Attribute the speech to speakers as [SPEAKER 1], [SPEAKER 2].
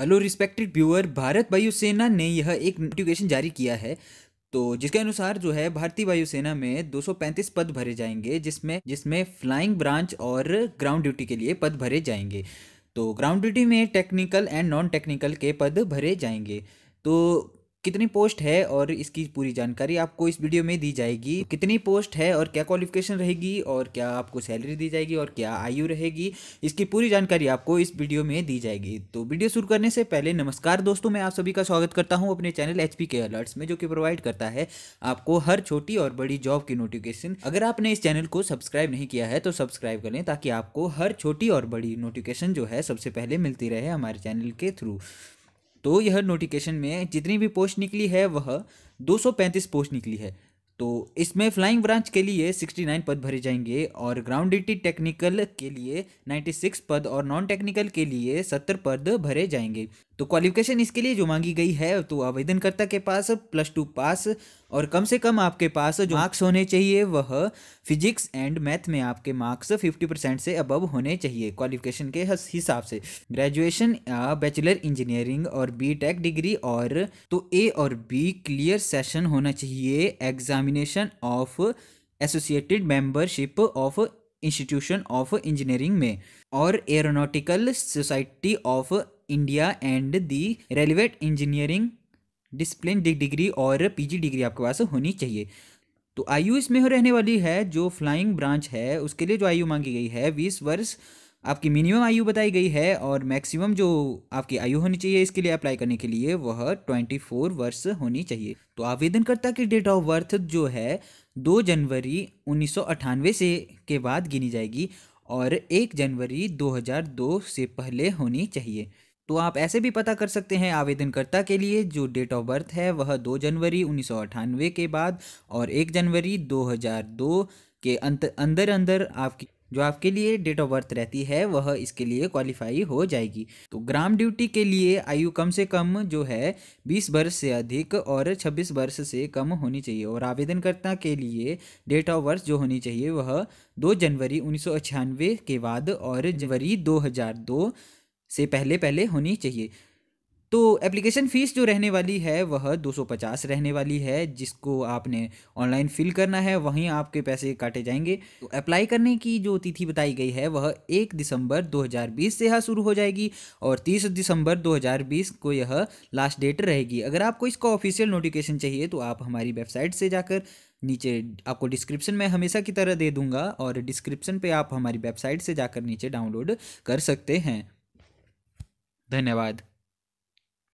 [SPEAKER 1] hello respected viewer Bharat वायुसेना ने यह एक नोटिफिकेशन जारी किया है तो जिसके अनुसार जो है भारतीय वायुसेना में 235 पद भरे जाएंगे जिसमें जिसमें फ्लाइंग ब्रांच और ग्राउंड ड्यूटी के लिए पद भरे जाएंगे तो ग्राउंड ड्यूटी में टेक्निकल एंड नॉन टेक्निकल के पद भरे जाएंगे तो कितनी पोस्ट है और इसकी पूरी जानकारी आपको इस वीडियो में दी जाएगी कितनी पोस्ट है और क्या क्वालिफिकेशन रहेगी और क्या आपको सैलरी दी जाएगी और क्या आयु रहेगी इसकी पूरी जानकारी आपको इस वीडियो में दी जाएगी तो वीडियो शुरू करने से पहले नमस्कार दोस्तों मैं आप सभी का स्वागत करता हूँ अपने चैनल एच के अलर्ट्स में जो कि प्रोवाइड करता है आपको हर छोटी और बड़ी जॉब की नोटिफिकेशन अगर आपने इस चैनल को सब्सक्राइब नहीं किया है तो सब्सक्राइब करें ताकि आपको हर छोटी और बड़ी नोटिफिकेशन जो है सबसे पहले मिलती रहे हमारे चैनल के थ्रू तो यह नोटिफिकेशन में जितनी भी पोस्ट निकली है वह 235 पोस्ट निकली है तो इसमें फ्लाइंग ब्रांच के लिए 69 पद भरे जाएंगे और ग्राउंड ड्यूटी टेक्निकल के लिए 96 पद और नॉन टेक्निकल के लिए 70 पद भरे जाएंगे तो क्वालिफिकेशन इसके लिए जो मांगी गई है तो आवेदनकर्ता के पास प्लस टू पास और कम से कम आपके पास जो मार्क्स होने चाहिए वह फिजिक्स एंड मैथ में आपके मार्क्स 50 परसेंट से अबव होने चाहिए क्वालिफिकेशन के हिसाब से ग्रेजुएशन या बैचलर इंजीनियरिंग और बी टेक डिग्री और तो ए और बी क्लियर सेशन होना चाहिए examination of associated membership of institution of engineering में और aeronautical society of India and the relevant engineering discipline degree और पीजी डिग्री आपके पास होनी चाहिए तो आयु इसमें रहने वाली है जो फ्लाइंग ब्रांच है उसके लिए जो आयु मांगी गई है बीस वर्ष आपकी मिनिमम आयु बताई गई है और मैक्सिमम जो आपकी आयु होनी चाहिए इसके लिए अप्लाई करने के लिए वह ट्वेंटी फोर वर्ष होनी चाहिए तो आवेदनकर्ता की डेट ऑफ बर्थ जो है दो जनवरी उन्नीस से के बाद गिनी जाएगी और एक जनवरी 2002 से पहले होनी चाहिए तो आप ऐसे भी पता कर सकते हैं आवेदनकर्ता के लिए जो डेट ऑफ बर्थ है वह 2 जनवरी उन्नीस के बाद और 1 जनवरी 2002 के अंत अंदर अंदर आपकी जो आपके लिए डेट ऑफ बर्थ रहती है वह इसके लिए क्वालिफाई हो जाएगी तो ग्राम ड्यूटी के लिए आयु कम से कम जो है 20 वर्ष से अधिक और 26 वर्ष से कम होनी चाहिए और आवेदनकर्ता के लिए डेट ऑफ बर्थ जो होनी चाहिए वह 2 जनवरी उन्नीस के बाद और जनवरी 2002 से पहले पहले होनी चाहिए तो एप्लीकेशन फ़ीस जो रहने वाली है वह 250 रहने वाली है जिसको आपने ऑनलाइन फिल करना है वहीं आपके पैसे काटे जाएंगे तो अप्लाई करने की जो तिथि बताई गई है वह 1 दिसंबर 2020 से यह शुरू हो जाएगी और 30 दिसंबर 2020 को यह लास्ट डेट रहेगी अगर आपको इसका ऑफिशियल नोटिफिकेशन चाहिए तो आप हमारी वेबसाइट से जाकर नीचे आपको डिस्क्रिप्शन में हमेशा की तरह दे दूंगा और डिस्क्रिप्शन पे आप हमारी वेबसाइट से जाकर नीचे डाउनलोड कर सकते हैं धन्यवाद